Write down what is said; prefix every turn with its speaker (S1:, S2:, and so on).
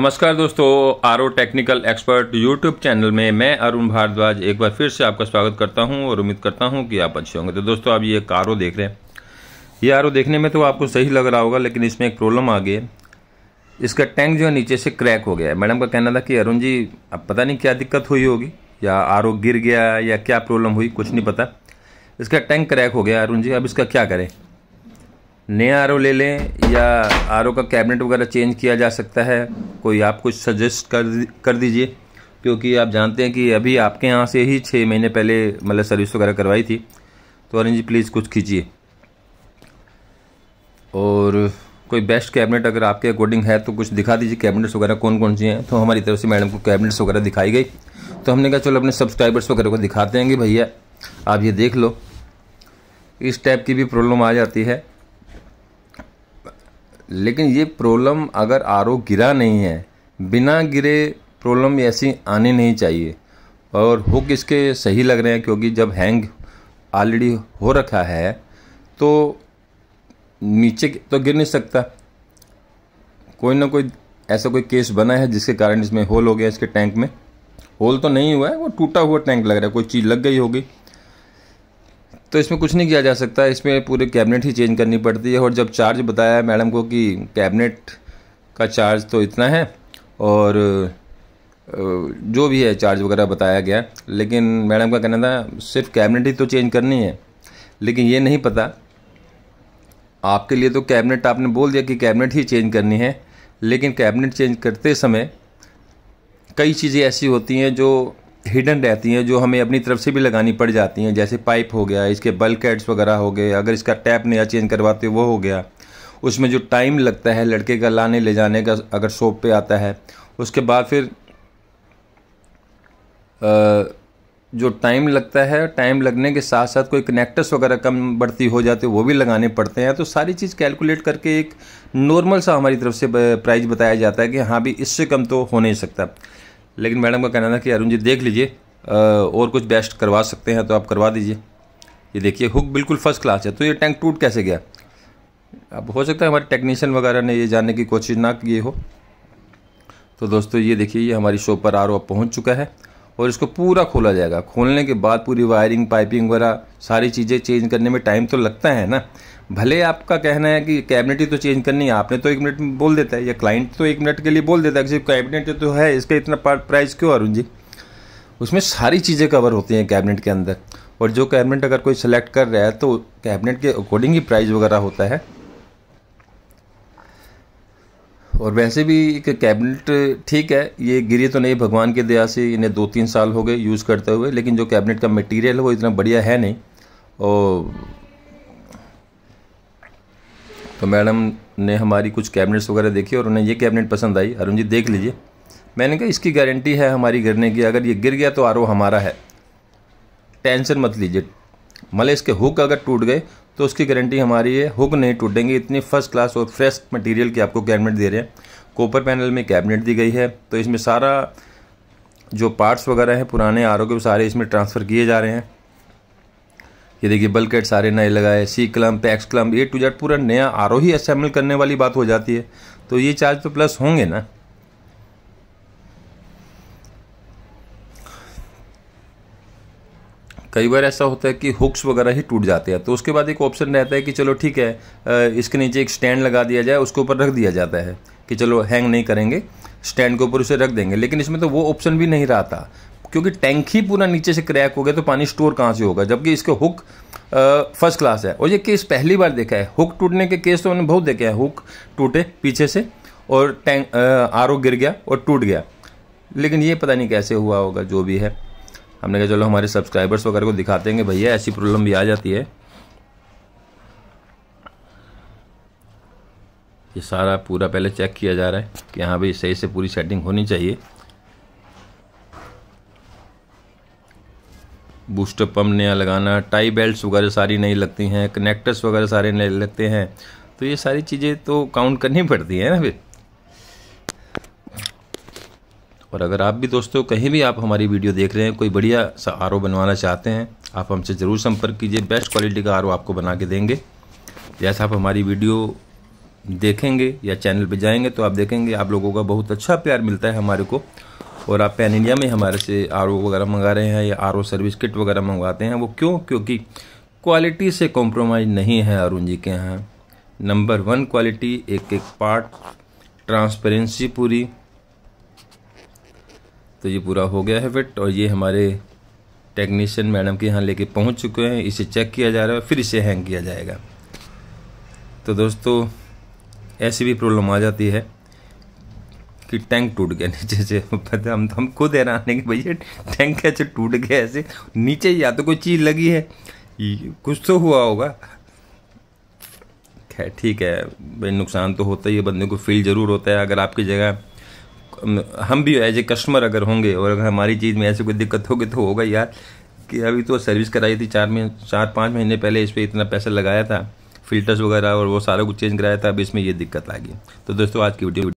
S1: नमस्कार दोस्तों R technical expert YouTube channel में मैं अरुण भारद्वाज एक बार फिर से आपका स्वागत करता हूं और उम्मीद करता हूं कि आप अच्छे होंगे तो दोस्तों आप ये कार देख रहे हैं ये आर देखने में तो आपको सही लग रहा होगा लेकिन इसमें एक प्रॉब्लम आ गई है इसका टैंक जो है नीचे से क्रैक हो गया है मैडम का कहना था कि अरुण जी अब पता नहीं क्या दिक्कत हुई होगी या आर गिर गया या क्या प्रॉब्लम हुई कुछ नहीं पता इसका टैंक क्रैक हो गया अरुण जी अब इसका क्या करें नया आर ले लें या आर का कैबिनेट वगैरह चेंज किया जा सकता है कोई आप कुछ सजेस्ट कर कर दीजिए क्योंकि आप जानते हैं कि अभी आपके यहाँ से ही छः महीने पहले मतलब सर्विस वगैरह करवाई थी तो अरुण जी प्लीज़ कुछ कीजिए और कोई बेस्ट कैबिनेट अगर आपके अकॉर्डिंग है तो कुछ दिखा दीजिए कैबिनेट्स वगैरह कौन कौन सी हैं तो हमारी तरफ से मैडम को कैबिनेट्स वगैरह दिखाई गई तो हमने कहा चलो अपने सब्सक्राइबर्स वगैरह को दिखाते हैं भैया आप ये देख लो इस टाइप की भी प्रॉब्लम आ जाती है लेकिन ये प्रॉब्लम अगर आर गिरा नहीं है बिना गिरे प्रॉब्लम ऐसी आनी नहीं चाहिए और हुक इसके सही लग रहे हैं क्योंकि जब हैंग ऑलरेडी हो रखा है तो नीचे तो गिर नहीं सकता कोई ना कोई ऐसा कोई केस बना है जिसके कारण इसमें होल हो गया इसके टैंक में होल तो नहीं हुआ है वो टूटा हुआ टैंक लग रहा है कोई चीज़ लग गई होगी तो इसमें कुछ नहीं किया जा सकता इसमें पूरे कैबिनेट ही चेंज करनी पड़ती है और जब चार्ज बताया मैडम को कि कैबिनेट का चार्ज तो इतना है और जो भी है चार्ज वगैरह बताया गया लेकिन मैडम का कहना था सिर्फ कैबिनेट ही तो चेंज करनी है लेकिन ये नहीं पता आपके लिए तो कैबिनेट आपने बोल दिया कि कैबिनेट ही चेंज करनी है लेकिन कैबिनेट चेंज करते समय कई चीज़ें ऐसी होती हैं जो हिडन रहती हैं जो हमें अपनी तरफ से भी लगानी पड़ जाती हैं जैसे पाइप हो गया इसके बल्क एड्स वगैरह हो गए अगर इसका टैप नया चेंज करवाते वो हो गया उसमें जो टाइम लगता है लड़के का लाने ले जाने का अगर शॉप पे आता है उसके बाद फिर जो टाइम लगता है टाइम लगने के साथ साथ कोई कनेक्टर्स वगैरह कम बढ़ती हो जाती है वो भी लगाने पड़ते हैं तो सारी चीज़ कैलकुलेट करके एक नॉर्मल सा हमारी तरफ से प्राइस बताया जाता है कि हाँ भी इससे कम तो हो नहीं सकता लेकिन मैडम का कहना था कि अरुण जी देख लीजिए और कुछ बेस्ट करवा सकते हैं तो आप करवा दीजिए ये देखिए हुक बिल्कुल फर्स्ट क्लास है तो ये टैंक टूट कैसे गया अब हो सकता है हमारे टेक्नीशियन वगैरह ने ये जानने की कोशिश ना की हो तो दोस्तों ये देखिए ये हमारी शॉप पर आर पहुँच चुका है और इसको पूरा खोला जाएगा खोलने के बाद पूरी वायरिंग पाइपिंग वगैरह सारी चीज़ें चेंज करने में टाइम तो लगता है ना भले आपका कहना है कि कैबिनेट ही तो चेंज करनी है आपने तो एक मिनट में बोल देता है या क्लाइंट तो एक मिनट के लिए बोल देता है कि कैबिनेट तो है इसका इतना प्राइस क्यों अरुण जी उसमें सारी चीज़ें कवर होती हैं कैबिनेट के अंदर और जो कैबिनेट अगर कोई सेलेक्ट कर रहा है तो कैबिनेट के अकॉर्डिंग ही प्राइस वगैरह होता है और वैसे भी एक कैबिनेट ठीक है ये गिरी तो नहीं भगवान की दया से इन्हें दो तीन साल हो गए यूज़ करते हुए लेकिन जो कैबिनेट का मटेरियल है वो इतना बढ़िया है नहीं और तो मैडम ने हमारी कुछ कैबिनेट्स वगैरह देखी और उन्हें ये कैबिनेट पसंद आई अरुण जी देख लीजिए मैंने कहा इसकी गारंटी है हमारी गिरने की अगर ये गिर गया तो आर हमारा है टेंशन मत लीजिए मतलब इसके हुक अगर टूट गए तो उसकी गारंटी हमारी है हुक नहीं टूटेंगे इतनी फर्स्ट क्लास और फ्रेश मटेरियल की आपको कैबिनेट दे रहे हैं कोपर पैनल में कैबिनेट दी गई है तो इसमें सारा जो पार्ट्स वगैरह हैं पुराने आर के सारे इसमें ट्रांसफ़र किए जा रहे हैं ये देखिए बल्केट सारे नए लगाए C clamp X clamp A to Z पूरा नया आर ही असेंबल करने वाली बात हो जाती है तो ये चार्ज तो प्लस होंगे ना कई बार ऐसा होता है कि हुक्स वगैरह ही टूट जाते हैं तो उसके बाद एक ऑप्शन रहता है कि चलो ठीक है इसके नीचे एक स्टैंड लगा दिया जाए उसके ऊपर रख दिया जाता है कि चलो हैंग नहीं करेंगे स्टैंड के ऊपर उसे रख देंगे लेकिन इसमें तो वो ऑप्शन भी नहीं रहा था क्योंकि टैंक ही पूरा नीचे से क्रैक हो गया तो पानी स्टोर कहाँ से होगा जबकि इसके हुक फर्स्ट क्लास है और ये केस पहली बार देखा है हुक टूटने के केस तो मैंने बहुत देखे हैं हुक टूटे पीछे से और टैंक आर गिर गया और टूट गया लेकिन ये पता नहीं कैसे हुआ होगा जो भी है हमने कहा चलो हमारे सब्सक्राइबर्स वगैरह को दिखाते हैं भैया ऐसी प्रॉब्लम भी आ जाती है ये सारा पूरा पहले चेक किया जा रहा है कि यहाँ भाई सही से पूरी सेटिंग होनी चाहिए बूस्टर पम्प नया लगाना टाई बेल्ट्स वगैरह सारी नहीं लगती हैं कनेक्टर्स वगैरह सारे नहीं लगते हैं तो ये सारी चीज़ें तो काउंट करनी पड़ती हैं ना फिर और अगर आप भी दोस्तों कहीं भी आप हमारी वीडियो देख रहे हैं कोई बढ़िया सा आर बनवाना चाहते हैं आप हमसे ज़रूर संपर्क कीजिए बेस्ट क्वालिटी का आर आपको बना के देंगे जैसा आप हमारी वीडियो देखेंगे या चैनल पर जाएंगे तो आप देखेंगे आप लोगों का बहुत अच्छा प्यार मिलता है हमारे को और आप पैन इंडिया में हमारे से आर वगैरह मंगा रहे हैं या आर सर्विस किट वगैरह मंगवाते हैं वो क्यों क्योंकि क्वालिटी से कॉम्प्रोमाइज़ नहीं है अरुण जी के यहाँ नंबर वन क्वालिटी एक एक पार्ट ट्रांसपेरेंसी पूरी तो ये पूरा हो गया है फिट और ये हमारे टेक्नीशियन मैडम के यहाँ लेके पहुँच चुके हैं इसे चेक किया जा रहा है फिर इसे हैंग किया जाएगा तो दोस्तों ऐसी भी प्रॉब्लम आ जाती है कि टैंक टूट गया नीचे से पता हम तो, हम खुद हैरान है कि भैया टैंक कैसे टूट गया ऐसे नीचे या तो कोई चीज़ लगी है कुछ तो हुआ होगा खैर ठीक है भाई नुकसान तो होता ही है बंदे को फील ज़रूर होता है अगर आपकी जगह हम भी एज ए कस्टमर अगर होंगे और अगर हमारी चीज़ में ऐसी कोई दिक्कत होगी तो होगा यार कि अभी तो सर्विस कराई थी चार में चार पाँच महीने पहले इस पर इतना पैसा लगाया था फिल्टर्स वगैरह और वो सारा कुछ चेंज कराया था अब इसमें ये दिक्कत आ गई तो दोस्तों आज की वीडियो